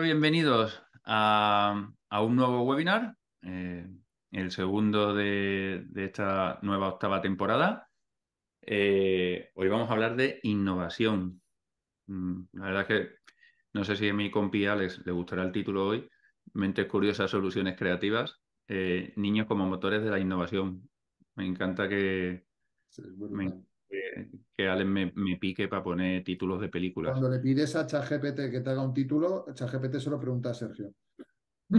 bienvenidos a, un nuevo webinar, eh, el segundo de, esta nueva octava temporada. Eh, hoy vamos a hablar de innovación. Mm, la verdad es que no sé si a mi compi Alex le gustará el título hoy, Mentes Curiosas, Soluciones Creativas, eh, Niños como Motores de la Innovación. Me encanta que que Alex me, pique para poner títulos de películas. Cuando le pides a ChatGPT que te haga un título, ChatGPT se lo pregunta a Sergio.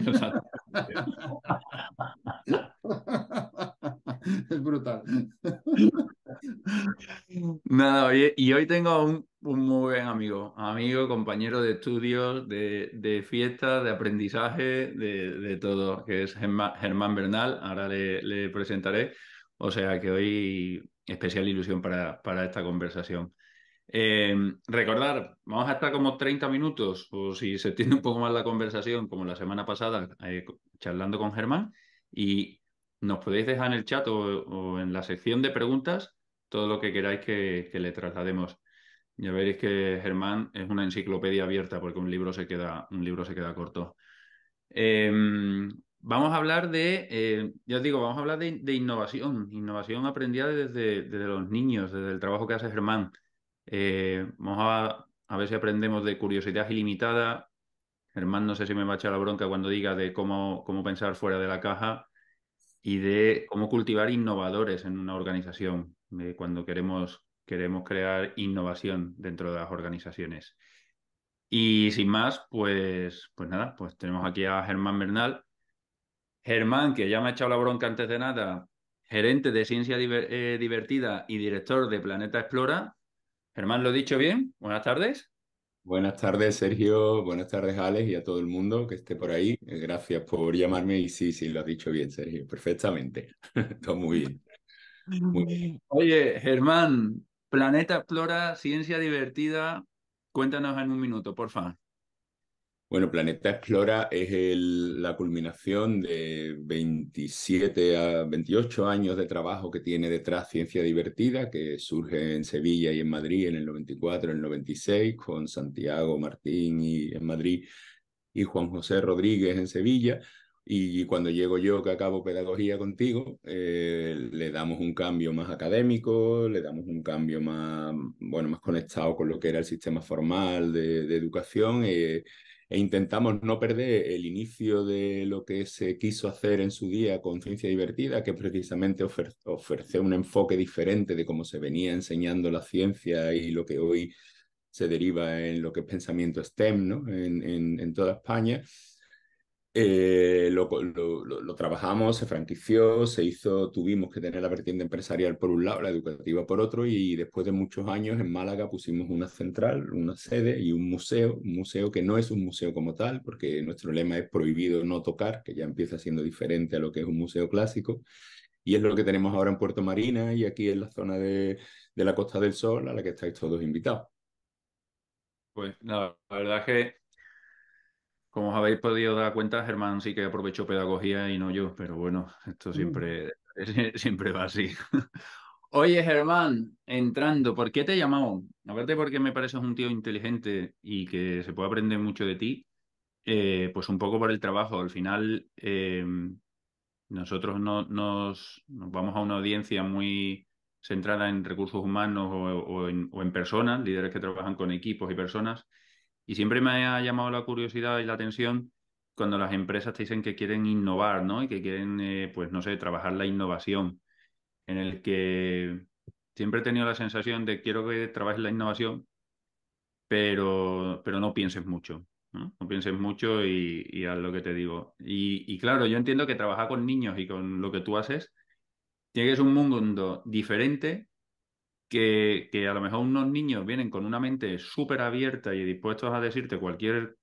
es brutal. Nada, oye, y hoy tengo un, muy buen amigo, amigo, compañero de estudios, de, fiestas, de aprendizaje, de, todo, que es Germán, Bernal, ahora le presentaré. O sea que hoy especial ilusión para, esta conversación. Recordad, eh, recordar, vamos a estar como 30 minutos, o si se tiene un poco más la conversación, como la semana pasada, eh, charlando con Germán, y nos podéis dejar en el chat o, en la sección de preguntas todo lo que queráis que, le traslademos. Ya veréis que Germán es una enciclopedia abierta porque un libro se queda, un libro se queda corto. Eh, Vamos a hablar de, eh, ya os digo, vamos a hablar de, innovación, innovación aprendida desde, desde, los niños, desde el trabajo que hace Germán. Eh, vamos a, ver si aprendemos de curiosidad ilimitada. Germán, no sé si me va a echar la bronca cuando diga de cómo, cómo pensar fuera de la caja y de cómo cultivar innovadores en una organización, cuando queremos, queremos crear innovación dentro de las organizaciones. Y sin más, pues, pues nada, pues tenemos aquí a Germán Bernal, Germán, que ya me ha echado la bronca antes de nada, gerente de Ciencia eh, Divertida y director de Planeta Explora. Germán, ¿lo he dicho bien? Buenas tardes. Buenas tardes, Sergio. Buenas tardes, Alex, y a todo el mundo que esté por ahí. Eh, gracias por llamarme y sí, sí, lo has dicho bien, Sergio. Perfectamente. todo muy bien. muy bien. Oye, Germán, Planeta Explora, Ciencia Divertida. Cuéntanos en un minuto, por favor. Bueno, Planeta Explora es la culminación de 27 a 28 años de trabajo que tiene detrás Ciencia Divertida, que surge en Sevilla y en Madrid en el 94, en el 96, con Santiago Martín y en Madrid y Juan José Rodríguez en Sevilla. Y cuando llego yo, que acabo pedagogía contigo, eh, le damos un cambio más académico, le damos un cambio más, bueno, más conectado con lo que era el sistema formal de, educación. Eh, e intentamos no perder el inicio de lo que se quiso hacer en su día con Ciencia Divertida, que precisamente ofrece, un enfoque diferente de cómo se venía enseñando la ciencia y lo que hoy se deriva en lo que es pensamiento STEM ¿no? en toda España. Eh, lo, trabajamos, se franquició, se hizo, tuvimos que tener la vertiente empresarial por un lado, la educativa por otro, y después de muchos años en Málaga pusimos una central, una sede y un museo, un museo que no es un museo como tal, porque nuestro lema es prohibido no tocar, que ya empieza siendo diferente a lo que es un museo clásico, y es lo que tenemos ahora en Puerto Marina y aquí en la zona de, la Costa del Sol, a la que estáis todos invitados. Pues nada, la verdad es que como os habéis podido dar cuenta, Germán sí que aprovechó pedagogía y no yo, pero bueno, esto mm. siempre, siempre va así. Oye, Germán, entrando, ¿por qué te llamamos? Aparte porque me pareces un tío inteligente y que se puede aprender mucho de ti, eh, pues un poco por el trabajo. Al final, em, nosotros no, nos, vamos a una audiencia muy centrada en recursos humanos o en personas, líderes que trabajan con equipos y personas, y siempre me ha llamado la curiosidad y la atención cuando las empresas te dicen que quieren innovar, ¿no? Y que quieren, eh, pues no sé, trabajar la innovación, en el que siempre he tenido la sensación de quiero que trabajes la innovación, pero, pero no pienses mucho, ¿no? pienses mucho y, y, haz lo que te digo. Y, claro, yo entiendo que trabajar con niños y con lo que tú haces tienes un mundo diferente que, a lo mejor unos niños vienen con una mente súper abierta y dispuestos a decirte cualquier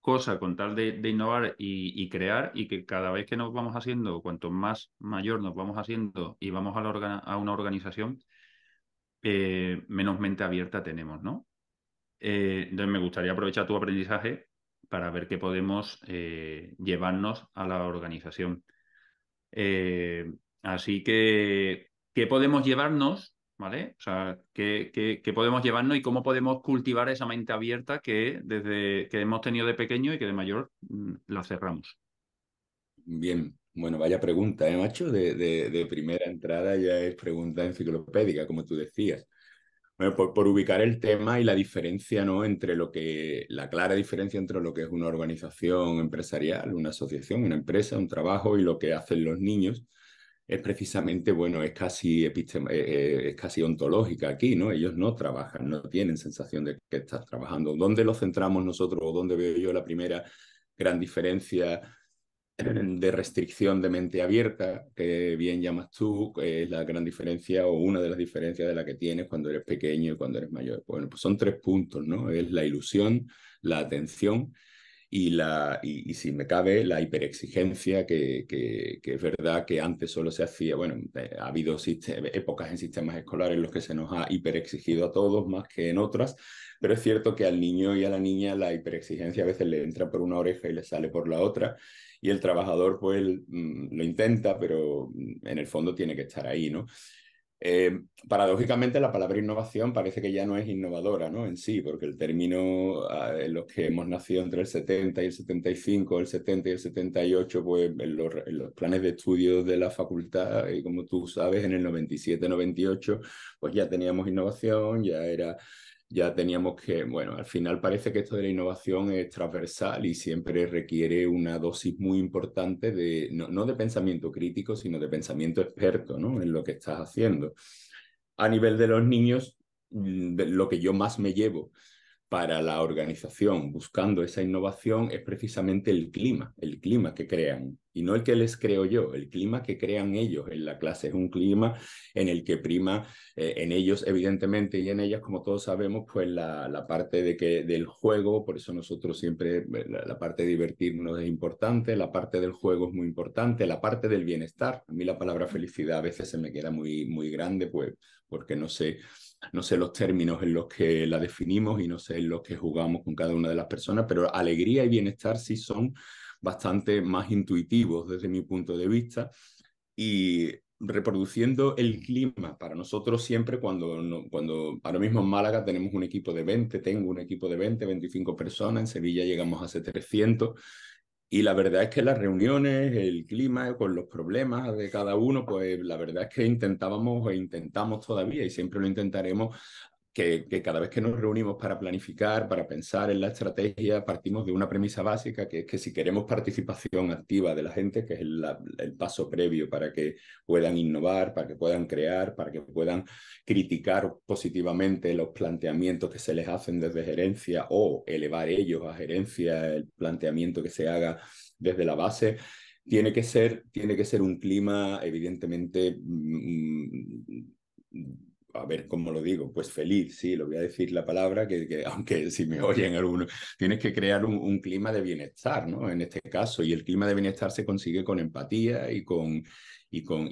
cosa con tal de, innovar y, crear y que cada vez que nos vamos haciendo, cuanto más mayor nos vamos haciendo y vamos a, una organización, eh, menos mente abierta tenemos, ¿no? Eh, entonces me gustaría aprovechar tu aprendizaje para ver qué podemos eh, llevarnos a la organización. así que, ¿qué podemos llevarnos ¿vale? O sea, ¿qué, qué, podemos llevarnos y cómo podemos cultivar esa mente abierta que desde que hemos tenido de pequeño y que de mayor mm, la cerramos? Bien, bueno, vaya pregunta, ¿eh, macho? De, de, de primera entrada ya es pregunta enciclopédica, como tú decías. Bueno, por, por, ubicar el tema y la diferencia, ¿no? Entre lo que, la clara diferencia entre lo que es una organización empresarial, una asociación, una empresa, un trabajo y lo que hacen los niños es precisamente, bueno, es casi, eh, es casi ontológica aquí, ¿no? Ellos no trabajan, no tienen sensación de que estás trabajando. ¿Dónde lo centramos nosotros o dónde veo yo la primera gran diferencia de restricción de mente abierta, que bien llamas tú, es la gran diferencia o una de las diferencias de la que tienes cuando eres pequeño y cuando eres mayor? Bueno, pues son tres puntos, ¿no? Es la ilusión, la atención y, la, si me cabe, la hiperexigencia, que, que, es verdad que antes solo se hacía, bueno, eh, ha habido épocas en sistemas escolares en los que se nos ha hiperexigido a todos más que en otras, pero es cierto que al niño y a la niña la hiperexigencia a veces le entra por una oreja y le sale por la otra, y el trabajador pues mm, lo intenta, pero mm, en el fondo tiene que estar ahí, ¿no? Eh, paradójicamente, la palabra innovación parece que ya no es innovadora ¿no? en sí, porque el término, ah, en los que hemos nacido entre el 70 y el 75, el 70 y el 78, pues los, los planes de estudio de la facultad, y como tú sabes, en el 97-98, pues ya teníamos innovación, ya era ya teníamos que, bueno, al final parece que esto de la innovación es transversal y siempre requiere una dosis muy importante de, no, de pensamiento crítico, sino de pensamiento experto, En lo que estás haciendo. A nivel de los niños, mm, lo que yo más me llevo para la organización buscando esa innovación es precisamente el clima, el clima que crean. Y no el que les creo yo, el clima que crean ellos en la clase es un clima en el que prima eh, en ellos, evidentemente, y en ellas, como todos sabemos, pues la, la parte de que, del juego, por eso nosotros siempre eh, la, parte de divertirnos es importante, la parte del juego es muy importante, la parte del bienestar. A mí la palabra felicidad a veces se me queda muy, muy grande, pues porque no sé no sé los términos en los que la definimos y no sé en los que jugamos con cada una de las personas, pero alegría y bienestar sí son bastante más intuitivos desde mi punto de vista y reproduciendo el clima para nosotros siempre cuando, cuando ahora mismo en Málaga tenemos un equipo de 20, tengo un equipo de 20, 25 personas, en Sevilla llegamos a 700 300 y la verdad es que las reuniones, el clima, eh, con los problemas de cada uno, pues la verdad es que intentábamos e intentamos todavía y siempre lo intentaremos que, cada vez que nos reunimos para planificar, para pensar en la estrategia, partimos de una premisa básica, que es que si queremos participación activa de la gente, que es el, paso previo para que puedan innovar, para que puedan crear, para que puedan criticar positivamente los planteamientos que se les hacen desde gerencia o elevar ellos a gerencia el planteamiento que se haga desde la base, tiene que ser, tiene que ser un clima evidentemente... Mm, mm, a ver cómo lo digo, pues feliz, sí, lo voy a decir la palabra, que, aunque si me oyen algunos, tienes que crear un, un, clima de bienestar, ¿no? En este caso, y el clima de bienestar se consigue con empatía y con, y, con,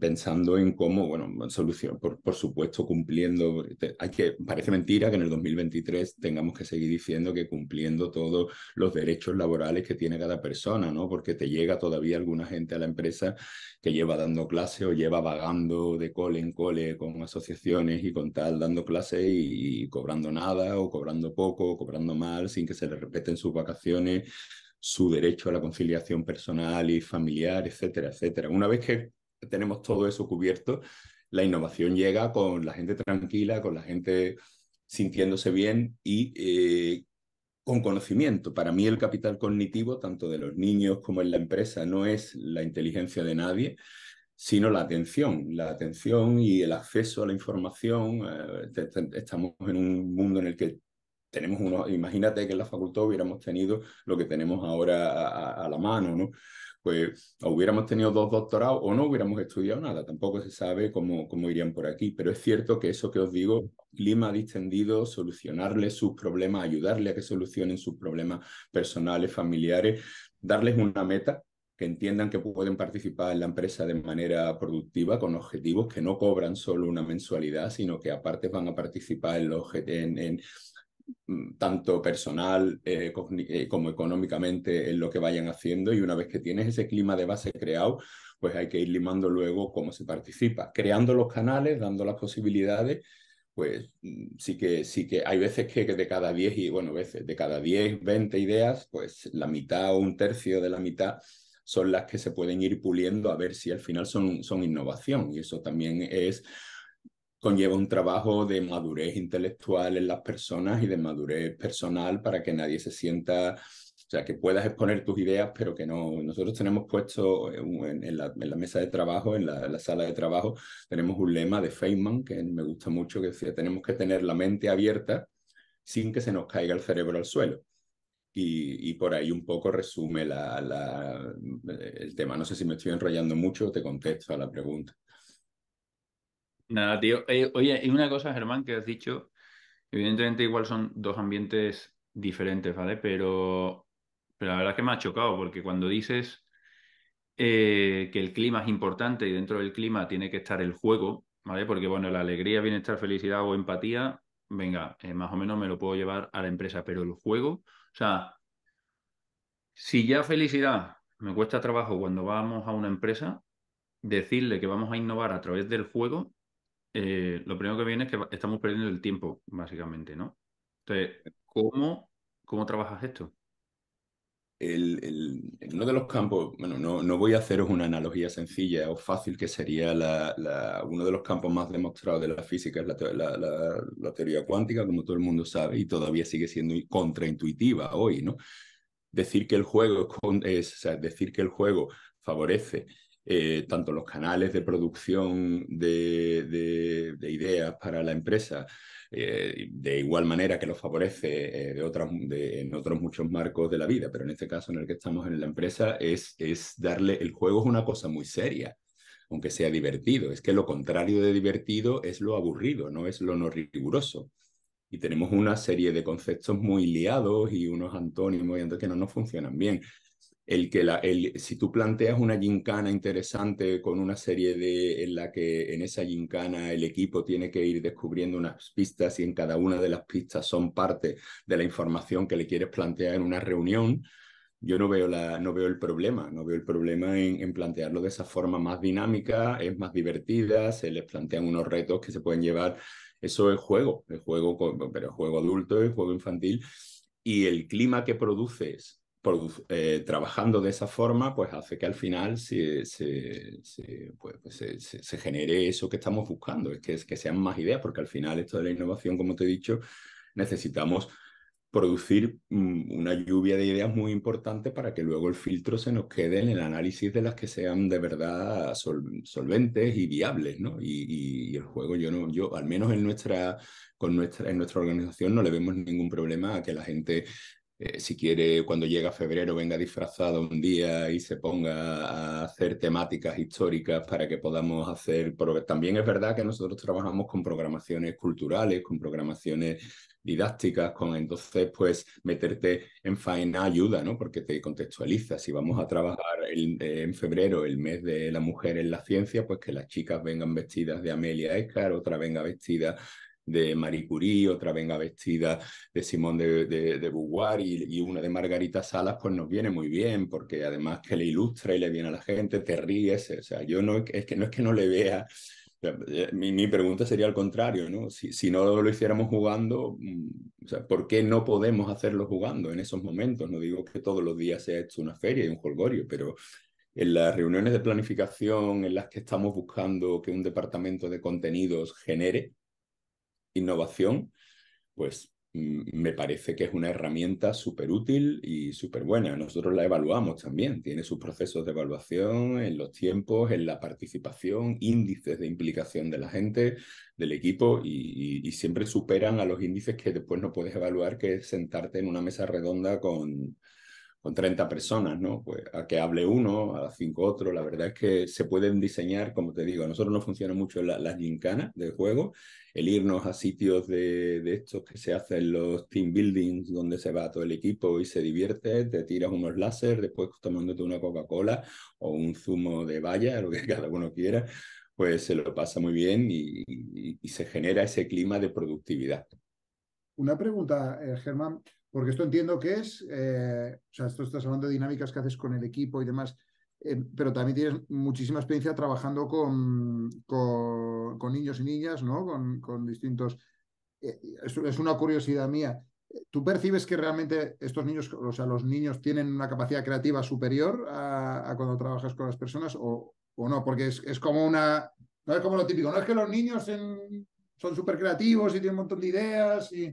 pensando en cómo, bueno, solución, por, supuesto cumpliendo, hay que, parece mentira que en el 2023 tengamos que seguir diciendo que cumpliendo todos los derechos laborales que tiene cada persona, ¿no? Porque te llega todavía alguna gente a la empresa que lleva dando clases o lleva vagando de cole en cole con asociaciones y con tal, dando clases y, cobrando nada o cobrando poco o cobrando mal sin que se le respeten sus vacaciones su derecho a la conciliación personal y familiar, etcétera, etcétera. Una vez que tenemos todo eso cubierto, la innovación llega con la gente tranquila, con la gente sintiéndose bien y eh, con conocimiento. Para mí el capital cognitivo, tanto de los niños como en la empresa, no es la inteligencia de nadie, sino la atención, la atención y el acceso a la información. Eh, estamos en un mundo en el que tenemos unos, imagínate que en la facultad hubiéramos tenido lo que tenemos ahora a, la mano, ¿no? Pues hubiéramos tenido dos doctorados o no hubiéramos estudiado nada, tampoco se sabe cómo, cómo irían por aquí, pero es cierto que eso que os digo, clima distendido, solucionarles sus problemas, ayudarle a que solucionen sus problemas personales, familiares, darles una meta que entiendan que pueden participar en la empresa de manera productiva con objetivos que no cobran solo una mensualidad, sino que aparte van a participar en, los, en, Mm, tanto personal eh, eh, como económicamente en lo que vayan haciendo y una vez que tienes ese clima de base creado, pues hay que ir limando luego cómo se participa, creando los canales, dando las posibilidades pues mm, sí que sí que hay veces que de cada 10 y bueno, veces de cada 10, 20 ideas, pues la mitad o un tercio de la mitad son las que se pueden ir puliendo a ver si al final son, son innovación y eso también es conlleva un trabajo de madurez intelectual en las personas y de madurez personal para que nadie se sienta, o sea, que puedas exponer tus ideas, pero que no. Nosotros tenemos puesto en, la, mesa de trabajo, en la, sala de trabajo, tenemos un lema de Feynman que me gusta mucho, que decía, tenemos que tener la mente abierta sin que se nos caiga el cerebro al suelo. Y, por ahí un poco resume la, el tema. No sé si me estoy enrollando mucho, te contesto a la pregunta. Nada, tío. Eh, oye, y una cosa, Germán, que has dicho. Evidentemente, igual son dos ambientes diferentes, ¿vale? Pero, pero la verdad es que me ha chocado, porque cuando dices eh, que el clima es importante y dentro del clima tiene que estar el juego, ¿vale? Porque, bueno, la alegría, bienestar, felicidad o empatía, venga, eh, más o menos me lo puedo llevar a la empresa, pero el juego, o sea, si ya felicidad me cuesta trabajo cuando vamos a una empresa, decirle que vamos a innovar a través del juego eh, lo primero que viene es que estamos perdiendo el tiempo, básicamente, ¿no? Entonces, eh, ¿cómo, trabajas esto? uno de los campos, bueno, no, voy a haceros una analogía sencilla o fácil, que sería uno de los campos más demostrados de la física, es la, teoría cuántica, como todo el mundo sabe, y todavía sigue siendo contraintuitiva hoy, ¿no? Decir que el juego, es, decir que el juego favorece eh, tanto los canales de producción de, ideas para la empresa, eh, de igual manera que los favorece eh, de en otros muchos marcos de la vida, pero en este caso en el que estamos en la empresa, es, darle, el juego es una cosa muy seria aunque sea divertido. Es que lo contrario de divertido es lo aburrido, no es lo no riguroso. Y tenemos una serie de conceptos muy liados y unos antónimos y que no nos funcionan bien el que la, el, si tú planteas una gincana interesante con una serie de, en la que en esa gincana el equipo tiene que ir descubriendo unas pistas y en cada una de las pistas son parte de la información que le quieres plantear en una reunión, yo no veo, la, no veo el problema, no veo el problema en, plantearlo de esa forma más dinámica, es más divertida, se les plantean unos retos que se pueden llevar, eso es juego, el juego, pero es juego adulto, es juego infantil, y el clima que produces eh, trabajando de esa forma, pues hace que al final pues, pues se, se, genere eso que estamos buscando, es que, es que sean más ideas, porque al final esto de la innovación, como te he dicho, necesitamos producir mm, una lluvia de ideas muy importante para que luego el filtro se nos quede en el análisis de las que sean de verdad solventes y viables, ¿no? Y, y, el juego, yo no, yo al menos en nuestra, con nuestra, en nuestra organización no le vemos ningún problema a que la gente eh, si quiere cuando llega febrero venga disfrazado un día y se ponga a hacer temáticas históricas para que podamos hacer... También es verdad que nosotros trabajamos con programaciones culturales, con programaciones didácticas, con entonces pues meterte en faena ayuda, ¿no? Porque te contextualiza. Si vamos a trabajar eh, en febrero, el mes de la mujer en la ciencia, pues que las chicas vengan vestidas de Amelia Escar, otra venga vestida de Marie Curie, otra Venga Vestida de Simón de, de, y, una de Margarita Salas, pues nos viene muy bien, porque además que le ilustra y le viene a la gente, te ríes, o sea, yo no es que no, es que no le vea eh, mi, pregunta sería al contrario, ¿no? Si, no lo hiciéramos jugando, mm, o sea, ¿por qué no podemos hacerlo jugando en esos momentos? No digo que todos los días sea hecho una feria y un jolgorio, pero en las reuniones de planificación en las que estamos buscando que un departamento de contenidos genere, innovación, pues mm, me parece que es una herramienta súper útil y súper buena. Nosotros la evaluamos también, tiene sus procesos de evaluación en los tiempos, en la participación, índices de implicación de la gente, del equipo, y, y siempre superan a los índices que después no puedes evaluar, que es sentarte en una mesa redonda con, con 30 personas, ¿no? Pues a que hable uno, a cinco otros, la verdad es que se pueden diseñar, como te digo, a nosotros no funciona mucho las gincanas del juego, el irnos a sitios de, estos que se hacen los team buildings, donde se va todo el equipo y se divierte, te tiras unos láser, después tomándote una Coca-Cola o un zumo de valla, lo que cada uno quiera, pues se lo pasa muy bien y, se genera ese clima de productividad. Una pregunta, eh, Germán. Porque esto entiendo que es, eh, o sea, esto estás hablando de dinámicas que haces con el equipo y demás, eh, pero también tienes muchísima experiencia trabajando con, con, niños y niñas, ¿no? Con, con distintos... Eh, es, una curiosidad mía. ¿Tú percibes que realmente estos niños, o sea, los niños tienen una capacidad creativa superior a, cuando trabajas con las personas o, o no? Porque es, como una... No es como lo típico, no es que los niños son súper creativos y tienen un montón de ideas y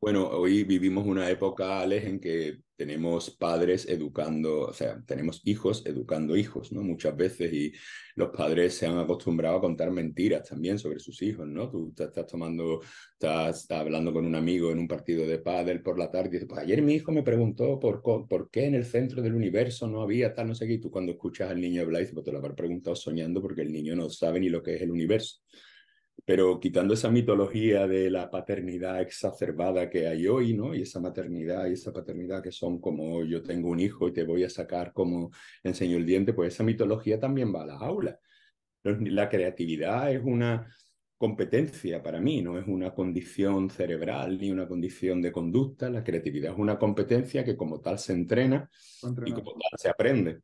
bueno, hoy vivimos una época, Alex, en que tenemos padres educando, o sea, tenemos hijos educando hijos, ¿no? Muchas veces y los padres se han acostumbrado a contar mentiras también sobre sus hijos, ¿no? Tú estás tomando, estás hablando con un amigo en un partido de pádel por la tarde y dices, pues ayer mi hijo me preguntó por, qué en el centro del universo no había tal, no sé qué, y tú cuando escuchas al niño hablar pues te lo habrás preguntado soñando porque el niño no sabe ni lo que es el universo. Pero quitando esa mitología de la paternidad exacerbada que hay hoy, ¿no? Y esa maternidad y esa paternidad que son como yo tengo un hijo y te voy a sacar como enseño el diente, pues esa mitología también va a la aulas. La creatividad es una competencia para mí, no es una condición cerebral ni una condición de conducta, la creatividad es una competencia que como tal se entrena y como tal se aprende.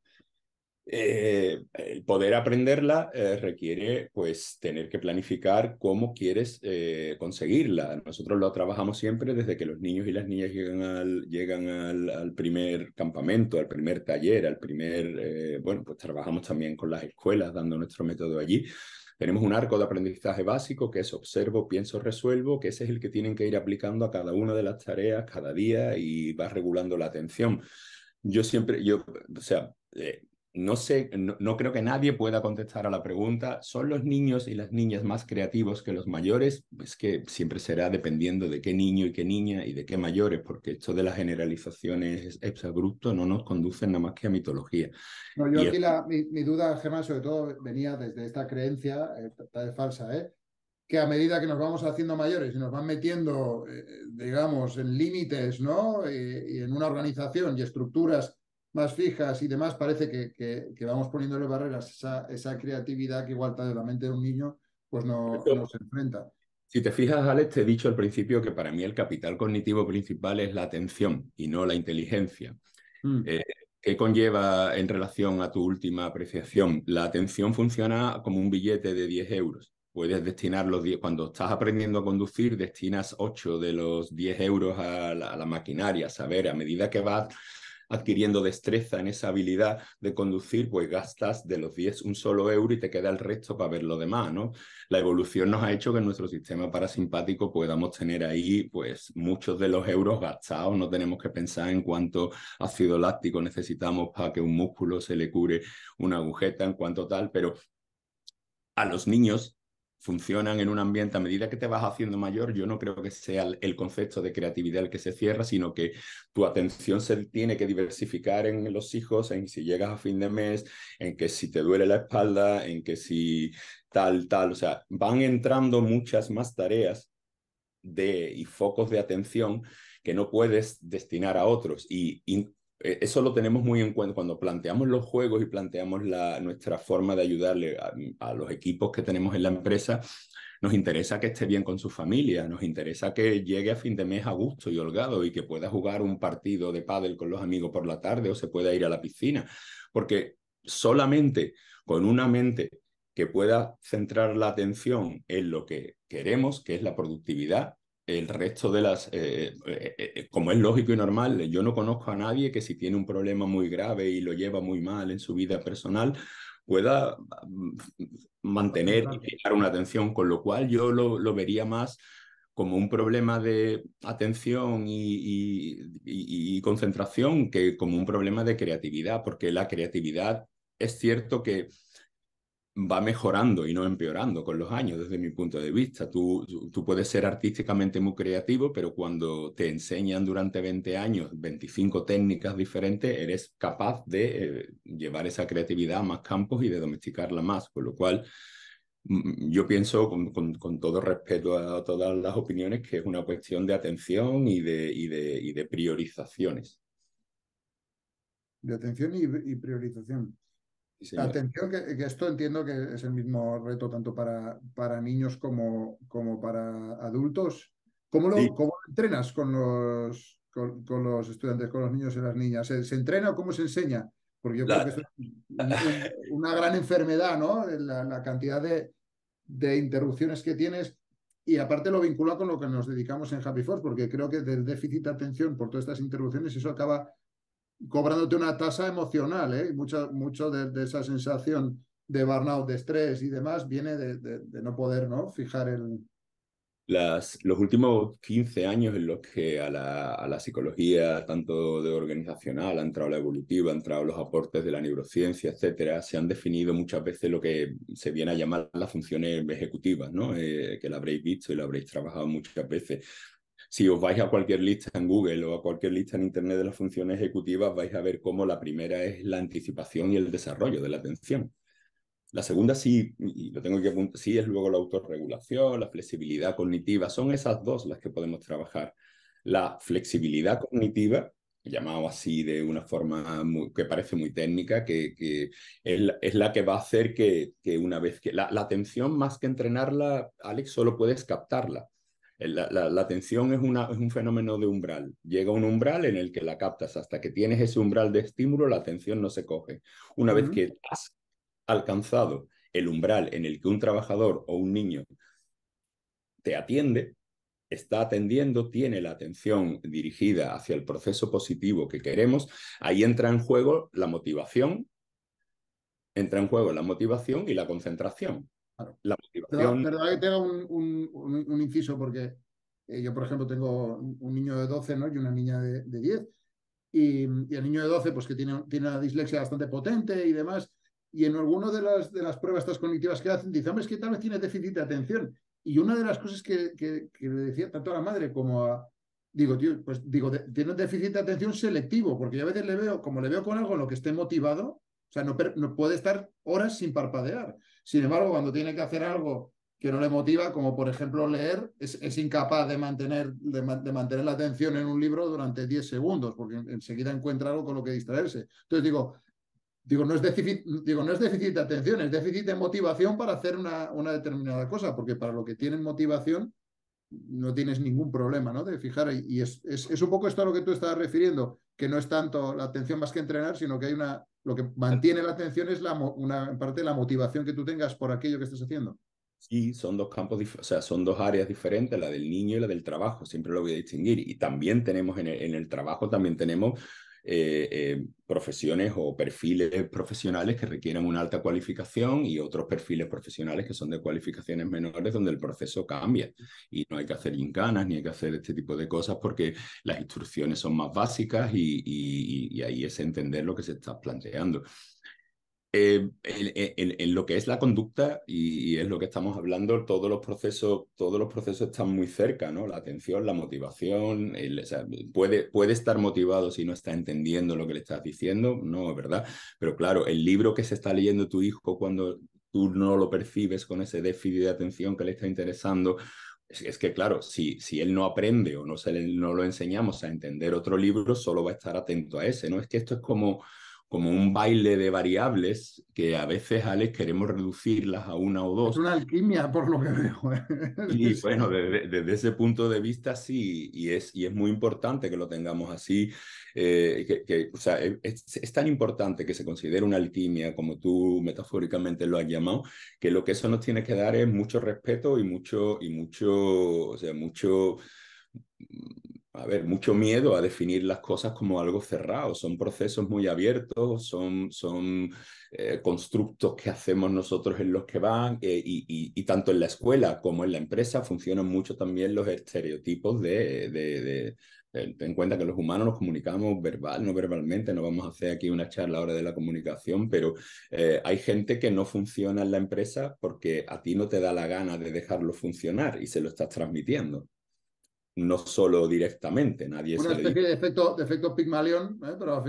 Eh, el poder aprenderla eh, requiere pues tener que planificar cómo quieres eh, conseguirla. Nosotros lo trabajamos siempre desde que los niños y las niñas llegan al, llegan al, primer campamento, al primer taller, al primer, bueno, pues trabajamos también con las escuelas dando nuestro método allí. Tenemos un arco de aprendizaje básico que es observo, pienso, resuelvo, que ese es el que tienen que ir aplicando a cada una de las tareas cada día y va regulando la atención. Yo siempre, yo, o sea, no sé, no, creo que nadie pueda contestar a la pregunta, ¿son los niños y las niñas más creativos que los mayores? Es que siempre será dependiendo de qué niño y qué niña y de qué mayores, porque esto de las generalizaciones ex abrupto no nos conduce nada más que a mitología. No, yo aquí la, mi, duda, Gemma, sobre todo venía desde esta creencia, eh, tal falsa, ¿eh? que a medida que nos vamos haciendo mayores y nos van metiendo, eh, digamos, en límites, ¿no? y en una organización y estructuras más fijas y demás, parece que, que, vamos poniéndole barreras, esa, esa creatividad que igual de la mente de un niño pues no, nos se enfrenta. Si te fijas, Alex, te he dicho al principio que para mí el capital cognitivo principal es la atención y no la inteligencia. Mm. Eh, ¿Qué conlleva en relación a tu última apreciación? La atención funciona como un billete de 10 euros. Puedes destinar los 10, cuando estás aprendiendo a conducir, destinas 8 de los 10 euros a la, maquinaria, a saber, a medida que vas adquiriendo destreza en esa habilidad de conducir, pues gastas de los 10 un solo euro y te queda el resto para ver lo demás, ¿no? La evolución nos ha hecho que en nuestro sistema parasimpático podamos tener ahí, pues, muchos de los euros gastados, no tenemos que pensar en cuánto ácido láctico necesitamos para que un músculo se le cure una agujeta, en cuanto tal, pero a los niños funcionan en un ambiente a medida que te vas haciendo mayor, yo no creo que sea el, concepto de creatividad el que se cierra, sino que tu atención se tiene que diversificar en los hijos, en si llegas a fin de mes, en que si te duele la espalda, en que si tal, tal, o sea, van entrando muchas más tareas de, y focos de atención que no puedes destinar a otros. y eh, eso lo tenemos muy en cuenta cuando planteamos los juegos y planteamos nuestra forma de ayudarle a, los equipos que tenemos en la empresa. Nos interesa que esté bien con su familia, nos interesa que llegue a fin de mes a gusto y holgado y que pueda jugar un partido de pádel con los amigos por la tarde o se pueda ir a la piscina, porque solamente con una mente que pueda centrar la atención en lo que queremos, que es la productividad, el resto de las, eh, eh, eh, como es lógico y normal, yo no conozco a nadie que si tiene un problema muy grave y lo lleva muy mal en su vida personal, pueda mm, mantener y una atención, con lo cual yo lo, vería más como un problema de atención y concentración que como un problema de creatividad, porque la creatividad es cierto que va mejorando y no empeorando con los años desde mi punto de vista. Tú, tú puedes ser artísticamente muy creativo, pero cuando te enseñan durante 20 años 25 técnicas diferentes, eres capaz de eh, llevar esa creatividad a más campos y de domesticarla más, con lo cual mm, yo pienso, con, todo respeto a todas las opiniones, que es una cuestión de atención y de, de, priorizaciones. De atención y priorización. Atención, ah, que, esto entiendo que es el mismo reto tanto para, para niños como, como para adultos. ¿Cómo lo, entrenas con los, con, los estudiantes, con los niños y las niñas? ¿Se, entrena o cómo se enseña? Porque yo creo que es una gran enfermedad, ¿no? La, la cantidad de, de, interrupciones que tienes. Y aparte lo vincula con lo que nos dedicamos en Happy Force, porque creo que del déficit de atención por todas estas interrupciones, eso acaba cobrándote una tasa emocional. ¿eh? Mucho, mucho de, esa sensación de burnout, de estrés y demás viene de, de, no poder ¿no? fijar el... Las, los últimos 15 años en los que a la, a la psicología, tanto de organizacional, ha entrado la evolutiva, han entrado los aportes de la neurociencia, etcétera, se han definido muchas veces lo que se viene a llamar las funciones ejecutivas, ¿no? Eh, que la habréis visto y la habréis trabajado muchas veces. Si os vais a cualquier lista en Google o a cualquier lista en Internet de las funciones ejecutivas, vais a ver cómo la primera es la anticipación y el desarrollo de la atención. La segunda sí, lo tengo que sí es luego la autorregulación, la flexibilidad cognitiva. Son esas dos las que podemos trabajar. La flexibilidad cognitiva, llamado así de una forma que parece muy técnica, que, es, la, que va a hacer que, una vez que la, atención, más que entrenarla, Alex, solo puedes captarla. La, atención es, un fenómeno de umbral. Llega un umbral en el que la captas. Hasta que tienes ese umbral de estímulo, la atención no se coge. Una vez que has alcanzado el umbral en el que un trabajador o un niño te atiende, está atendiendo, tiene la atención dirigida hacia el proceso positivo que queremos, ahí entra en juego la motivación, entra en juego la motivación y la concentración. La motivación... que tenga un, un, inciso porque eh, yo, por ejemplo, tengo un niño de 12 ¿no? y una niña de, 10. Y, el niño de 12, pues que tiene, tiene una dislexia bastante potente y demás. Y en alguna de las, de las pruebas estas cognitivas que hacen, dicen es que tal vez tiene déficit de atención. Y una de las cosas que, que, le decía tanto a la madre como a, digo, tío, pues digo, tiene un déficit de atención selectivo, porque yo a veces le veo, como le veo con algo en lo que esté motivado, o sea, no, no puede estar horas sin parpadear. Sin embargo, cuando tiene que hacer algo que no le motiva, como por ejemplo leer, es, incapaz de mantener, de, mantener la atención en un libro durante 10 segundos, porque enseguida encuentra algo con lo que distraerse. Entonces digo, digo, no es déficit, digo, no es déficit de atención, es déficit de motivación para hacer una, una determinada cosa, porque para lo que tienen motivación no tienes ningún problema ¿no? de fijar. Y es, es, un poco esto a lo que tú estabas refiriendo, que no es tanto la atención más que entrenar, sino que hay una. Lo que mantiene la atención es la, una, en parte la motivación que tú tengas por aquello que estás haciendo. Sí, son dos campos, o sea, son dos áreas diferentes, la del niño y la del trabajo, siempre lo voy a distinguir. Y también tenemos en en el trabajo, también tenemos eh, eh, profesiones o perfiles profesionales que requieren una alta cualificación y otros perfiles profesionales que son de cualificaciones menores donde el proceso cambia y no hay que hacer gincanas ni hay que hacer este tipo de cosas porque las instrucciones son más básicas y ahí es entender lo que se está planteando. Eh, en, lo que es la conducta y, es lo que estamos hablando, todos los procesos, todos los procesos están muy cerca, ¿no? La atención, la motivación, puede, puede estar motivado si no está entendiendo lo que le estás diciendo, no, es verdad. Pero claro, el libro que se está leyendo tu hijo cuando tú no lo percibes con ese déficit de atención que le está interesando, es, que, claro, si, si él no aprende o no, se no lo enseñamos a entender otro libro, solo va a estar atento a ese, ¿no? Es que esto es como, como un baile de variables que a veces, Alex, queremos reducirlas a una o dos. Es una alquimia, por lo que veo. ¿eh? y bueno, desde, ese punto de vista sí, y es, y es muy importante que lo tengamos así. Eh, que, o sea, es, es, tan importante que se considere una alquimia, como tú metafóricamente lo has llamado, que lo que eso nos tiene que dar es mucho respeto y mucho, y mucho, o sea, mucho a ver, mucho miedo a definir las cosas como algo cerrado. Son procesos muy abiertos, son, son eh, constructos que hacemos nosotros en los que van eh, y, tanto en la escuela como en la empresa funcionan mucho también los estereotipos de... ten en cuenta que los humanos nos comunicamos verbal, no verbalmente, no vamos a hacer aquí una charla ahora de la comunicación, pero eh, hay gente que no funciona en la empresa porque a ti no te da la gana de dejarlo funcionar y se lo estás transmitiendo no solo directamente, nadie Una especie de efecto, efecto Pigmalion, ¿eh? pero...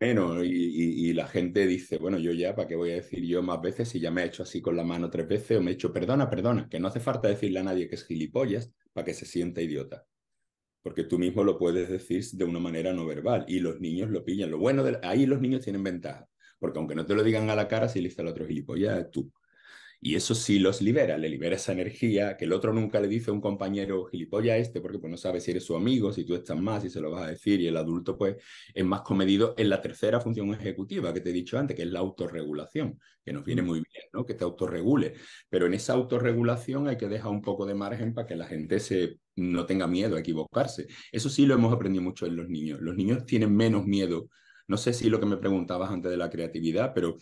Bueno, y, la gente dice, bueno, yo ya, ¿para qué voy a decir yo más veces si ya me he hecho así con la mano tres veces o me he hecho, perdona, perdona, que no hace falta decirle a nadie que es gilipollas para que se sienta idiota? Porque tú mismo lo puedes decir de una manera no verbal y los niños lo pillan. Lo bueno de ahí los niños tienen ventaja, porque aunque no te lo digan a la cara, si le dices al otro gilipollas, tú y eso sí los libera, le libera esa energía que el otro nunca le dice a un compañero gilipollas este, porque pues no sabe si eres su amigo, si tú estás más, y se lo vas a decir, y el adulto pues es más comedido en la tercera función ejecutiva que te he dicho antes, que es la autorregulación, que nos viene mm. muy bien, ¿no? Que te autorregule. Pero en esa autorregulación hay que dejar un poco de margen para que la gente se no tenga miedo a equivocarse. Eso sí lo hemos aprendido mucho en los niños. Los niños tienen menos miedo. No sé si lo que me preguntabas antes de la creatividad, pero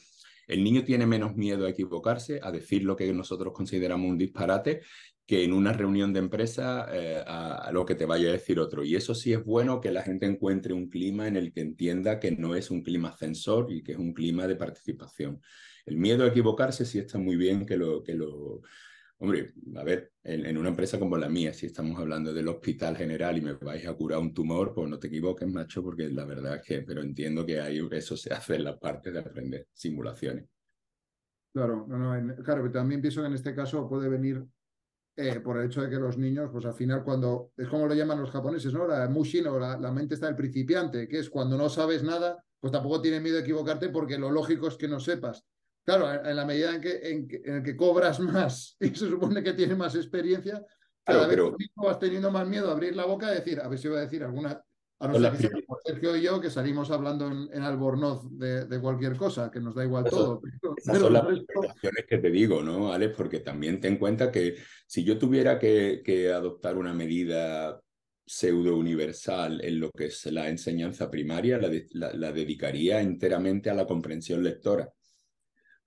el niño tiene menos miedo a equivocarse, a decir lo que nosotros consideramos un disparate, que en una reunión de empresa eh, a, lo que te vaya a decir otro. Y eso sí es bueno que la gente encuentre un clima en el que entienda que no es un clima ascensor y que es un clima de participación. El miedo a equivocarse sí está muy bien que lo, que lo, Hombre, a ver, en, una empresa como la mía, si estamos hablando del hospital general y me vais a curar un tumor, pues no te equivoques, macho, porque la verdad es que, pero entiendo que ahí eso se hace en la parte de aprender simulaciones. Claro, claro, pero también pienso que en este caso puede venir eh, por el hecho de que los niños, pues al final cuando, es como lo llaman los japoneses, ¿no? La mushin o la, la mente está del principiante, que es cuando no sabes nada, pues tampoco tiene miedo a equivocarte porque lo lógico es que no sepas. Claro, en, la medida en que, en, que cobras más y se supone que tienes más experiencia, cada vez mismo vas teniendo más miedo a abrir la boca y decir, a ver si voy a decir alguna... A nosotros Sergio y yo, que salimos hablando en, albornoz de, cualquier cosa, que nos da igual todo. las que te digo, ¿no, Alex? Porque también ten en cuenta que si yo tuviera que, adoptar una medida pseudo universal en lo que es la enseñanza primaria, la dedicaría enteramente a la comprensión lectora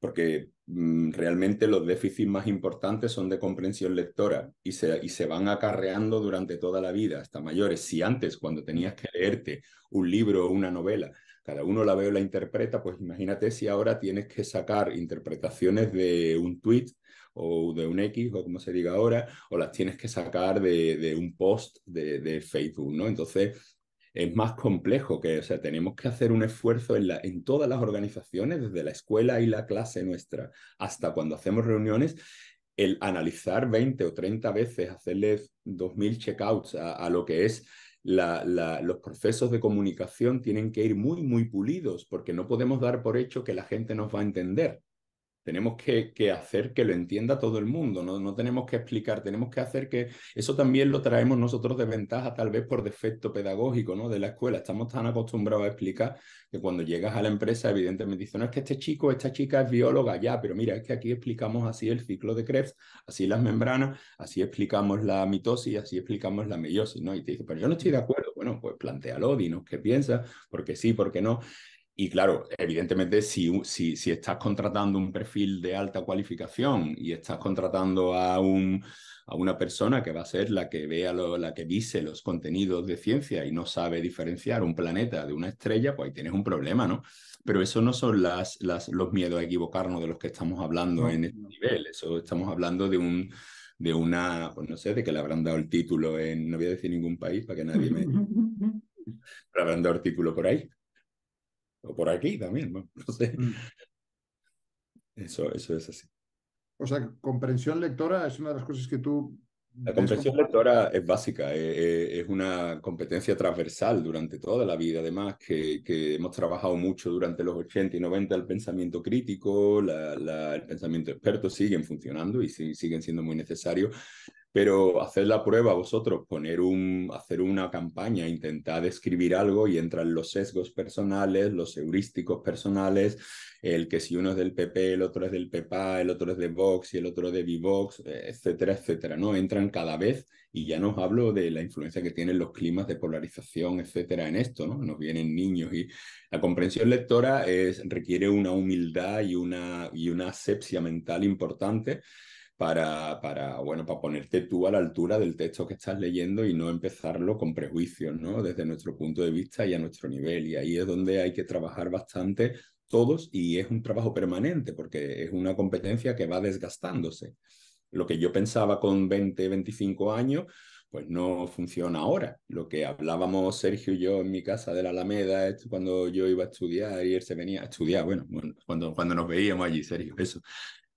porque mm, realmente los déficits más importantes son de comprensión lectora y se, y se van acarreando durante toda la vida, hasta mayores. Si antes, cuando tenías que leerte un libro o una novela, cada uno la ve o la interpreta, pues imagínate si ahora tienes que sacar interpretaciones de un tweet o de un X o como se diga ahora, o las tienes que sacar de, un post de, de, Facebook, ¿no? Entonces, es más complejo que, o sea, tenemos que hacer un esfuerzo en, todas las organizaciones, desde la escuela y la clase nuestra, hasta cuando hacemos reuniones, el analizar 20 o 30 veces, hacerle 2.000 checkouts a, lo que es los procesos de comunicación tienen que ir muy, muy pulidos, porque no podemos dar por hecho que la gente nos va a entender. Tenemos que, hacer que lo entienda todo el mundo, ¿no? no tenemos que explicar, tenemos que hacer que eso también lo traemos nosotros de ventaja, tal vez por defecto pedagógico ¿no? de la escuela. Estamos tan acostumbrados a explicar que cuando llegas a la empresa, evidentemente dicen, no es que este chico, esta chica es bióloga, ya, pero mira, es que aquí explicamos así el ciclo de Krebs, así las membranas, así explicamos la mitosis, así explicamos la meiosis, ¿no? Y te dice, pero yo no estoy de acuerdo. Bueno, pues plantealo, dinos qué piensas, porque sí, porque no. Y claro, evidentemente, si, si, estás contratando un perfil de alta cualificación y estás contratando a, un, a una persona que va a ser la que vea, la que dice los contenidos de ciencia y no sabe diferenciar un planeta de una estrella, pues ahí tienes un problema, ¿no? Pero eso no son las, las, los miedos a equivocarnos de los que estamos hablando en este nivel. Eso estamos hablando de un, de una, pues no sé, de que le habrán dado el título en, no voy a decir ningún país para que nadie me... le habrán dado el título por ahí. O por aquí también, no, sé. Mm. Eso, eso es así. O sea, comprensión lectora es una de las cosas que tú... La comprensión lectora es básica, eh, eh, es, una competencia transversal durante toda la vida, además, que, que, hemos trabajado mucho durante los 80 y 90, el pensamiento crítico, la, el pensamiento experto siguen funcionando y siguen siendo muy necesarios, pero hacer la prueba vosotros, poner un, hacer una campaña, intentad escribir algo y entran los sesgos personales, los heurísticos personales, el que si uno es del PP, el otro es del PP, el otro es de Vox y el otro de Vivox, etcétera, etcétera, ¿no? Entran cada vez y ya nos hablo de la influencia que tienen los climas de polarización, etcétera, en esto, ¿no? Nos vienen niños y la comprensión lectora es, requiere una humildad y una, y una asepsia mental importante para, para, bueno, para ponerte tú a la altura del texto que estás leyendo y no empezarlo con prejuicios, ¿no? Desde nuestro punto de vista y a nuestro nivel. Y ahí es donde hay que trabajar bastante todos y es un trabajo permanente porque es una competencia que va desgastándose. Lo que yo pensaba con 20, 25 años, pues no funciona ahora. Lo que hablábamos Sergio y yo en mi casa de la Alameda, cuando yo iba a estudiar y él se venía a estudiar, bueno, cuando, cuando nos veíamos allí, Sergio, eso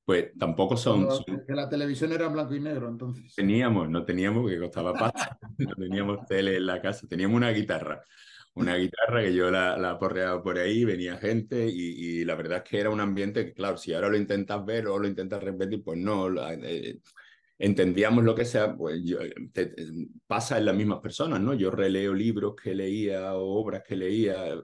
pues tampoco son... la televisión era blanco y negro, entonces. Teníamos, no teníamos, que costaba pasta, no teníamos tele en la casa, teníamos una guitarra. Una guitarra que yo la, la porreaba por ahí, venía gente y, y, la verdad es que era un ambiente que, claro, si ahora lo intentas ver o lo intentas repetir, pues no, eh, entendíamos lo que sea, pues pasa en las mismas personas, ¿no? Yo releo libros que leía, obras que leía, eh,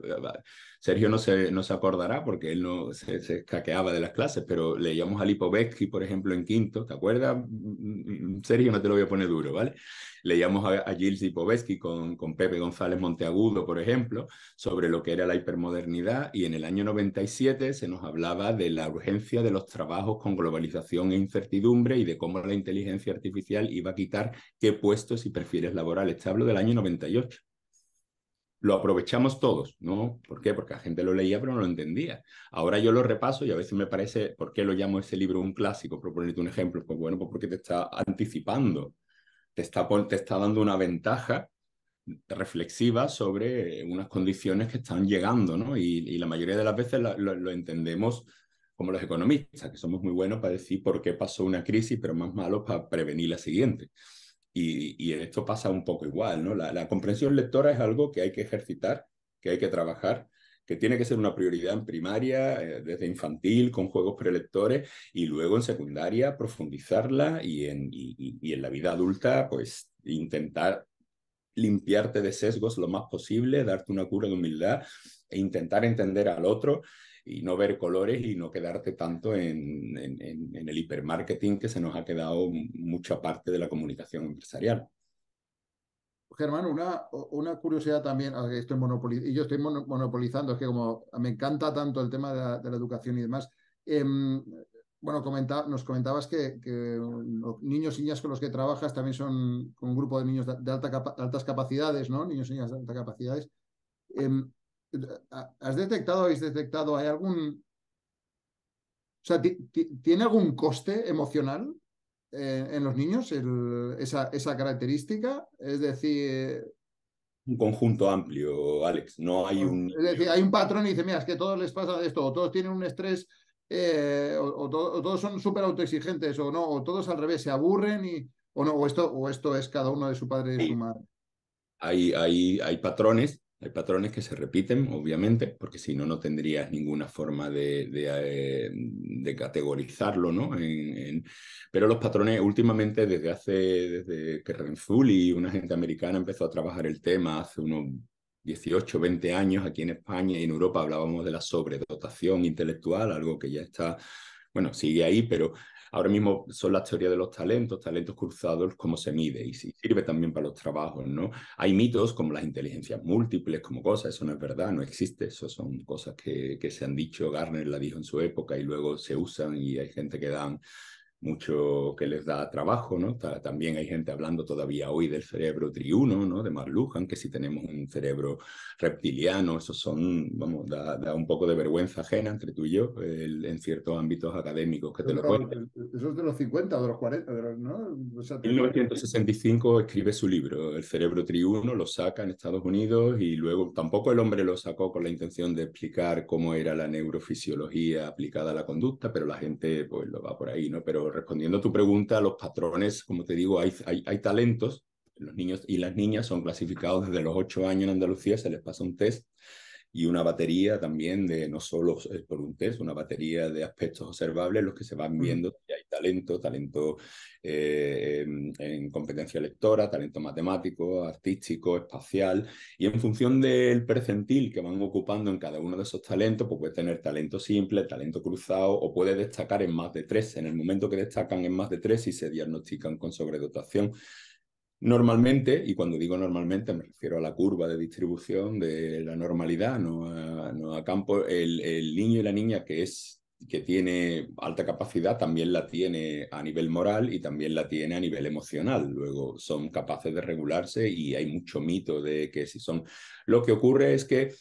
Sergio no se, acordará porque él no se, caqueaba de las clases, pero leíamos a Lipovetsky, por ejemplo, en quinto, ¿te acuerdas? Mm, mm, Sergio, no te lo voy a poner duro, ¿vale? Leíamos a, Gilles Lipovetsky con, con Pepe González Monteagudo, por ejemplo, sobre lo que era la hipermodernidad y en el año 97 se nos hablaba de la urgencia de los trabajos con globalización e incertidumbre y de cómo la inteligencia artificial iba a quitar qué puestos y prefieres laborales. Te hablo del año 98 lo aprovechamos todos, ¿no? ¿Por qué? Porque la gente lo leía pero no lo entendía. Ahora yo lo repaso y a veces me parece, ¿por qué lo llamo ese libro un clásico? Por ponerte un ejemplo, pues bueno, pues porque te está anticipando, te está, te está dando una ventaja reflexiva sobre unas condiciones que están llegando, ¿no? Y, la mayoría de las veces lo, lo, entendemos como los economistas, que somos muy buenos para decir por qué pasó una crisis, pero más malos para prevenir la siguiente. Y, y, esto pasa un poco igual, ¿no? La, comprensión lectora es algo que hay que ejercitar, que hay que trabajar, que tiene que ser una prioridad en primaria, eh, desde infantil, con juegos prelectores, y luego en secundaria profundizarla y en, y en la vida adulta, pues intentar limpiarte de sesgos lo más posible, darte una cura de humildad e intentar entender al otro y no ver colores y no quedarte tanto en, en, el hipermarketing que se nos ha quedado mucha parte de la comunicación empresarial. Germán, una, una curiosidad también, ah, estoy y yo estoy monopolizando, es que como me encanta tanto el tema de la, educación y demás, em, bueno, nos comentabas que, niños y niñas con los que trabajas también son un grupo de niños de, alta altas capacidades, ¿no? Niños niñas de altas capacidades. Em, has detectado, habéis detectado, ¿hay algún... O sea, ¿tiene algún coste emocional eh, en, los niños esa, característica? Es decir, un conjunto amplio, Alex. No hay un. Es decir, hay un patrón y dice, mira, es que todos les pasa esto, o todos tienen un estrés, eh, o, todos son súper autoexigentes, o no, o todos al revés, se aburren y. O no, o esto, o esto es cada uno de su padre y su madre. Hay, hay, hay patrones hay patrones que se repiten, obviamente, porque si no, no tendrías ninguna forma de, eh, categorizarlo, ¿no? Pero los patrones, últimamente, desde hace, desde que Renzulli, una gente americana, empezó a trabajar el tema hace unos 18, 20 años, aquí en España y en Europa hablábamos de la sobredotación intelectual, algo que ya está, bueno, sigue ahí, pero Ahora mismo son las teorías de los talentos, talentos cruzados, cómo se mide y si sirve también para los trabajos, ¿no? Hay mitos como las inteligencias múltiples, como cosas, eso no es verdad, no existe, eso son cosas que, se han dicho, Garner la dijo en su época y luego se usan y hay gente que dan mucho que les da trabajo, ¿no? También hay gente hablando todavía hoy del cerebro triuno, ¿no? De Marlujan, que si tenemos un cerebro reptiliano, eso son, vamos, da, un poco de vergüenza ajena entre tú y yo en ciertos ámbitos académicos que te lo Eso es de los 50, de los 40, ¿no? O 1965 escribe su libro, El cerebro triuno, lo saca en Estados Unidos y luego tampoco el hombre lo sacó con la intención de explicar cómo era la neurofisiología aplicada a la conducta, pero la gente pues lo va por ahí, ¿no? Pero respondiendo a tu pregunta, los patrones, como te digo, hay, hay, talentos. Los niños y las niñas son clasificados desde los 8 años en Andalucía, se les pasa un test y una batería también de no solo eh, por un test, una batería de aspectos observables, los que se van viendo si hay talento, talento eh, en competencia lectora, talento matemático, artístico, espacial, y en función del percentil que van ocupando en cada uno de esos talentos, pues puede tener talento simple, talento cruzado, o puede destacar en más de tres. En el momento que destacan en más de tres y se diagnostican con sobredotación, Normalmente, y cuando digo normalmente me refiero a la curva de distribución de la normalidad, no a, campo, el, el, niño y la niña que, es, que tiene alta capacidad también la tiene a nivel moral y también la tiene a nivel emocional. Luego son capaces de regularse y hay mucho mito de que si son... Lo que ocurre es que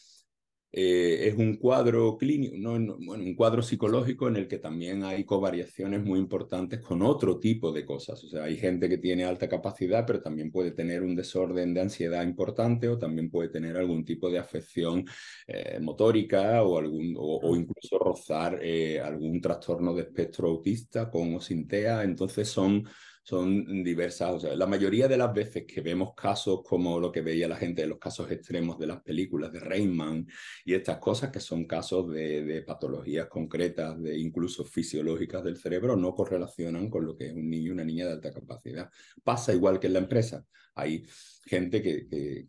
eh, es un cuadro clínico, no, un cuadro psicológico en el que también hay covariaciones muy importantes con otro tipo de cosas. O sea, hay gente que tiene alta capacidad, pero también puede tener un desorden de ansiedad importante o también puede tener algún tipo de afección eh, motórica o, algún, o, incluso rozar eh, algún trastorno de espectro autista con o sin TEA. Entonces son son diversas. O sea, la mayoría de las veces que vemos casos como lo que veía la gente de los casos extremos de las películas de Rayman y estas cosas, que son casos de, patologías concretas, de incluso fisiológicas del cerebro, no correlacionan con lo que es un niño y una niña de alta capacidad. Pasa igual que en la empresa gente que,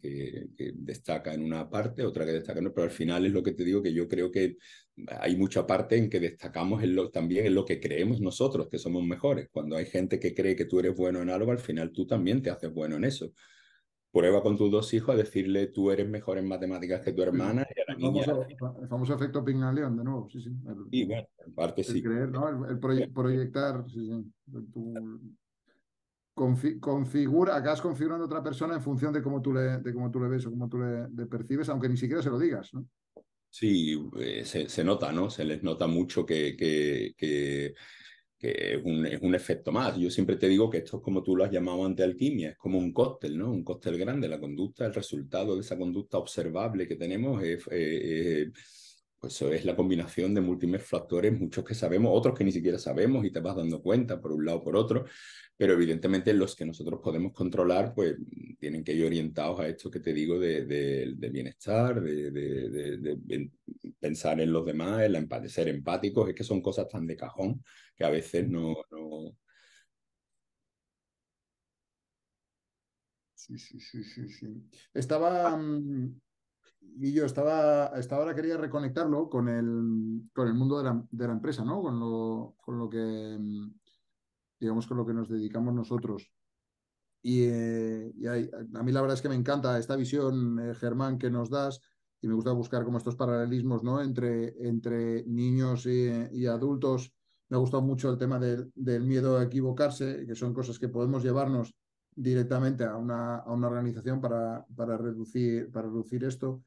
destaca en una parte, otra que destaca en otra, pero al final es lo que te digo que yo creo que hay mucha parte en que destacamos en lo, también en lo que creemos nosotros que somos mejores. Cuando hay gente que cree que tú eres bueno en algo, al final tú también te haces bueno en eso. Prueba con tus dos hijos a decirle tú eres mejor en matemáticas que tu hermana El famoso, efecto Pignaleón, de nuevo, sí, sí. y bueno, en parte el sí. Creer, ¿no? El, proyectar, sí, sí. Tu configura, acabas configurando a otra persona en función de cómo tú le, de cómo tú le ves o cómo tú le, percibes, aunque ni siquiera se lo digas. ¿no? Sí, eh, se, nota, ¿no? Se les nota mucho que, es, un, efecto más. Yo siempre te digo que esto es como tú lo has llamado ante alquimia, es como un cóctel, ¿no? Un cóctel grande. La conducta, el resultado de esa conducta observable que tenemos es, pues eso es la combinación de múltiples factores, muchos que sabemos, otros que ni siquiera sabemos y te vas dando cuenta por un lado o por otro, pero evidentemente los que nosotros podemos controlar, pues tienen que ir orientados a esto que te digo de, bienestar, de, pensar en los demás, la de ser empáticos, es que son cosas tan de cajón que a veces no... Sí, sí, sí, sí, sí. Estaba... Ah. Mm, y yo estaba, hasta ahora quería reconectarlo con el, con el mundo de la, empresa, ¿no? Con lo, con lo que, mm, digamos, con lo que nos dedicamos nosotros. Y, eh, a mí la verdad es que me encanta esta visión, eh, Germán, que nos das, y me gusta buscar como estos paralelismos, ¿no? Entre, entre niños y, adultos. Me ha gustado mucho el tema del, miedo a equivocarse, que son cosas que podemos llevarnos directamente a una, a una organización para, para, reducir, para reducir esto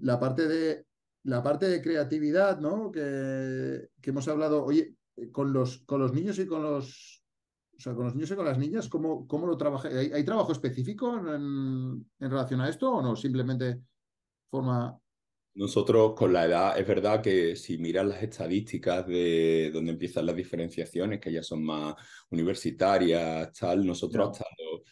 la parte de, la parte de creatividad, ¿no? Que, que hemos hablado, oye, con los, con los niños y con los, con los niños y con las niñas, ¿cómo, cómo lo ¿Hay, trabajo específico en, relación a esto o no? Simplemente forma. Nosotros con la edad, es verdad que si miras las estadísticas de donde empiezan las diferenciaciones, que ya son más universitarias, tal, nosotros estamos...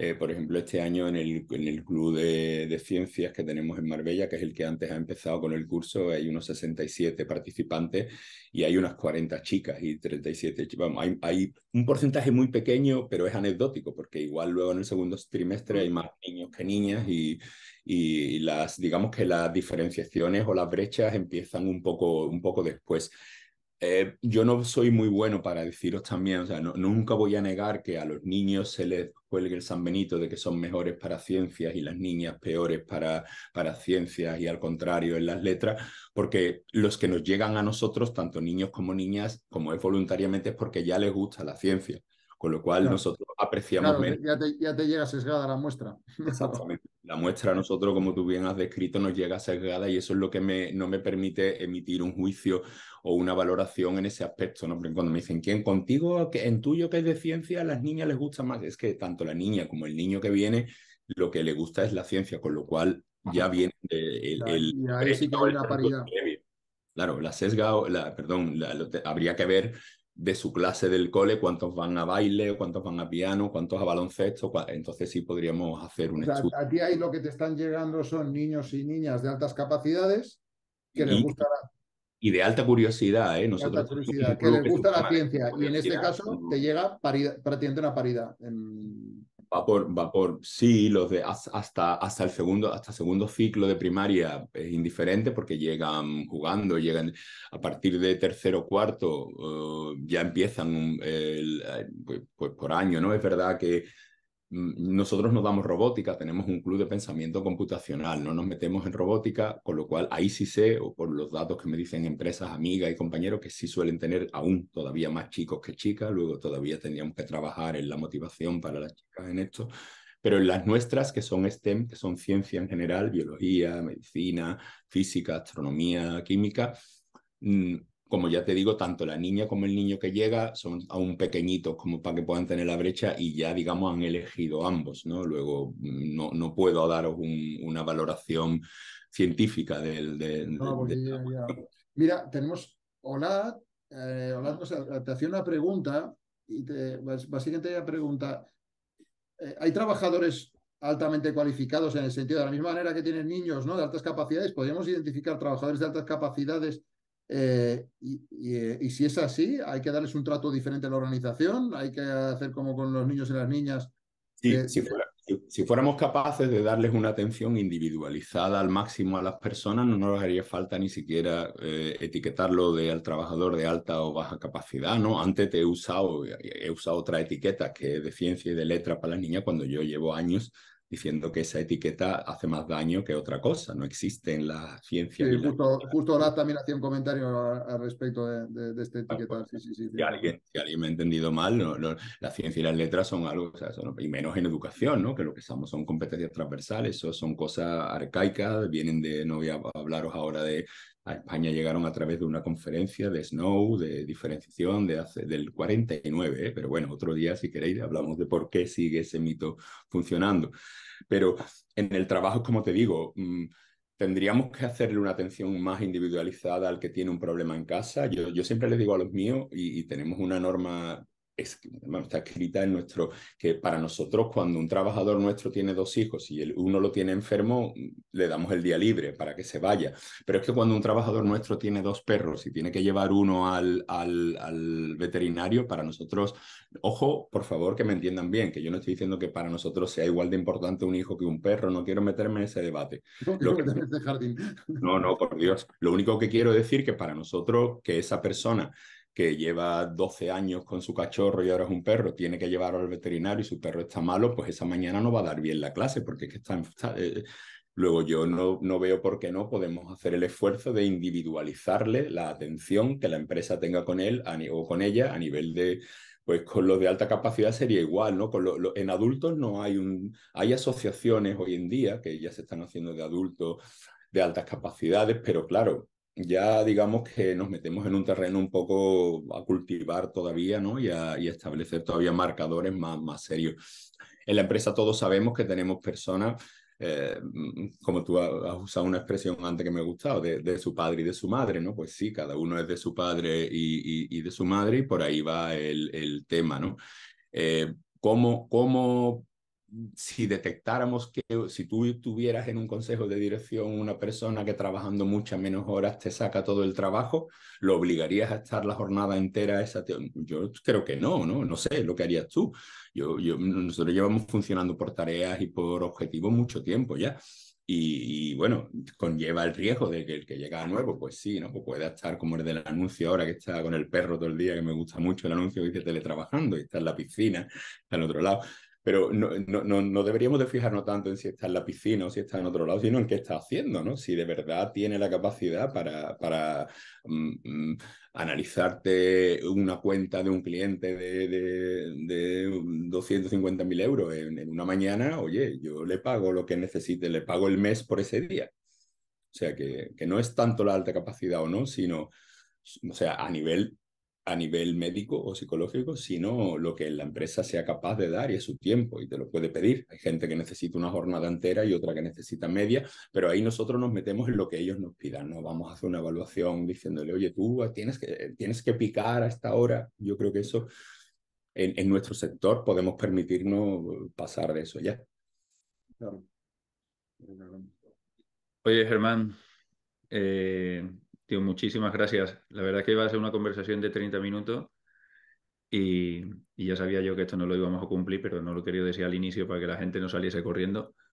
Eh, por ejemplo, este año en el, en el Club de, de, Ciencias que tenemos en Marbella, que es el que antes ha empezado con el curso, hay unos 67 participantes y hay unas 40 chicas y 37 chicos. hay, hay, un porcentaje muy pequeño, pero es anecdótico, porque igual luego en el segundo trimestre hay mm. más niños que niñas y, y las, digamos que las diferenciaciones o las brechas empiezan un poco, un poco después. Eh, yo no soy muy bueno para deciros también, o sea, nunca voy a negar que a los niños se les cuelgue el San Benito de que son mejores para ciencias y las niñas peores para, para ciencias y al contrario en las letras, porque los que nos llegan a nosotros, tanto niños como niñas, como es voluntariamente, es porque ya les gusta la ciencia con lo cual nosotros apreciamos Ya te, ya te, llega sesgada la muestra. Exactamente. La muestra a nosotros, como tú bien has descrito, nos llega sesgada y eso es lo que me, no me permite emitir un juicio o una valoración en ese aspecto. ¿no? Porque cuando me dicen, ¿quién contigo, en tuyo que es de ciencia, a las niñas les gusta más? Es que tanto la niña como el niño que viene, lo que le gusta es la ciencia, con lo cual ya viene el... claro, la sesga, perdón, habría que ver de su clase del cole, cuántos van a baile, cuántos van a piano, cuántos a baloncesto, entonces sí podríamos hacer un estudio. Aquí hay lo que te están llegando son niños y niñas de altas capacidades que les gusta Y de alta curiosidad, ¿eh? Nosotros que les gusta la ciencia. Y en este caso te llega prácticamente una paridad. Va por, sí, los de hasta, hasta el segundo, hasta segundo ciclo de primaria es indiferente porque llegan jugando, llegan a partir de tercero cuarto, eh, ya empiezan eh, pues, pues, por año, ¿no? Es verdad que Mm, nosotros no damos robótica, tenemos un club de pensamiento computacional, no nos metemos en robótica, con lo cual ahí sí sé, o por los datos que me dicen empresas, amigas y compañeros, que sí suelen tener aún todavía más chicos que chicas, luego todavía tendríamos que trabajar en la motivación para las chicas en esto, pero en las nuestras, que son STEM, que son ciencia en general, biología, medicina, física, astronomía, química, mm, como ya te digo, tanto la niña como el niño que llega son aún pequeñitos como para que puedan tener la brecha y ya, digamos, han elegido ambos, ¿no? Luego mm, no, no puedo daros una valoración científica del... Mira, tenemos Hola, eh, te hacía una pregunta y te, básicamente pregunta, eh, ¿hay trabajadores altamente cualificados en el sentido de la misma manera que tienen niños ¿no? de altas capacidades? ¿Podríamos identificar trabajadores de altas capacidades eh, y, eh, y, si es así, hay que darles un trato diferente a la organización, hay que hacer como con los niños y las niñas. Eh, si, si, fuéramos capaces de darles una atención individualizada al máximo a las personas, no nos haría falta ni siquiera etiquetarlo de al trabajador de alta o baja capacidad, ¿no? Antes he usado, he usado otra etiqueta que de ciencia y de letra para las niñas cuando yo llevo años diciendo que esa etiqueta hace más daño que otra cosa, no existe en la ciencia. justo, ahora también hacía un comentario al respecto de, esta etiqueta. si, alguien, me ha entendido mal, la ciencia y las letras son algo, y menos en educación, ¿no? que lo que estamos son competencias transversales, son cosas arcaicas, vienen de, no voy a hablaros ahora de a España llegaron a través de una conferencia de Snow, de diferenciación de hace, del 49, ¿eh? pero bueno, otro día si queréis hablamos de por qué sigue ese mito funcionando. Pero en el trabajo, como te digo, mm, tendríamos que hacerle una atención más individualizada al que tiene un problema en casa. Yo, siempre le digo a los míos, y tenemos una norma está escrita en nuestro, que para nosotros cuando un trabajador nuestro tiene dos hijos y el, uno lo tiene enfermo, le damos el día libre para que se vaya. Pero es que cuando un trabajador nuestro tiene dos perros y tiene que llevar uno al, al, veterinario, para nosotros, ojo, por favor, que me entiendan bien, que yo no estoy diciendo que para nosotros sea igual de importante un hijo que un perro, no quiero meterme en ese debate. No, no, no, por Dios. Lo único que quiero decir que para nosotros, que esa persona que lleva 12 años con su cachorro y ahora es un perro, tiene que llevarlo al veterinario y su perro está malo, pues esa mañana no va a dar bien la clase porque es que está... Eh, luego yo no, no, veo por qué no podemos hacer el esfuerzo de individualizarle la atención que la empresa tenga con él a, o con ella a nivel de, pues con los de alta capacidad sería igual, ¿no? Con en adultos no hay un, hay asociaciones hoy en día que ya se están haciendo de adultos de altas capacidades, pero claro, ya digamos que nos metemos en un terreno un poco a cultivar todavía, ¿no? Y a, establecer todavía marcadores más, más serios. En la empresa todos sabemos que tenemos personas eh, como tú has usado una expresión antes que me ha gustado, de, su padre y de su madre, ¿no? Pues sí, cada uno es de su padre y, de su madre y por ahí va el, tema, ¿no? Eh, ¿cómo, ¿Cómo si detectáramos que si tú tuvieras en un consejo de dirección una persona que trabajando muchas menos horas te saca todo el trabajo, ¿lo obligarías a estar la jornada entera? Esa yo creo que no, ¿no? No sé, lo que harías tú. Yo, nosotros llevamos funcionando por tareas y por objetivos mucho tiempo ya. Y, bueno, conlleva el riesgo de que el que llega nuevo, pues sí, ¿no? Pues puede estar como el del anuncio ahora que está con el perro todo el día, que me gusta mucho el anuncio dice teletrabajando, y está en la piscina, está al otro lado pero no, no, deberíamos de fijarnos tanto en si está en la piscina o si está en otro lado, sino en qué está haciendo, ¿no? Si de verdad tiene la capacidad para, para mm, mm, analizarte una cuenta de un cliente de, de, 250.000 euros en, una mañana, oye, yo le pago lo que necesite, le pago el mes por ese día. O sea, que, que no es tanto la alta capacidad o no, sino, o sea, a nivel a nivel médico o psicológico, sino lo que la empresa sea capaz de dar y es su tiempo, y te lo puede pedir. Hay gente que necesita una jornada entera y otra que necesita media, pero ahí nosotros nos metemos en lo que ellos nos pidan, no vamos a hacer una evaluación diciéndole, oye, tú tienes que, tienes que picar a esta hora. Yo creo que eso, en, nuestro sector, podemos permitirnos pasar de eso ya. Oye, Germán, eh, Tío, muchísimas gracias. La verdad es que iba a ser una conversación de 30 minutos y, y, ya sabía yo que esto no lo íbamos a cumplir, pero no lo quería decir al inicio para que la gente no saliese corriendo.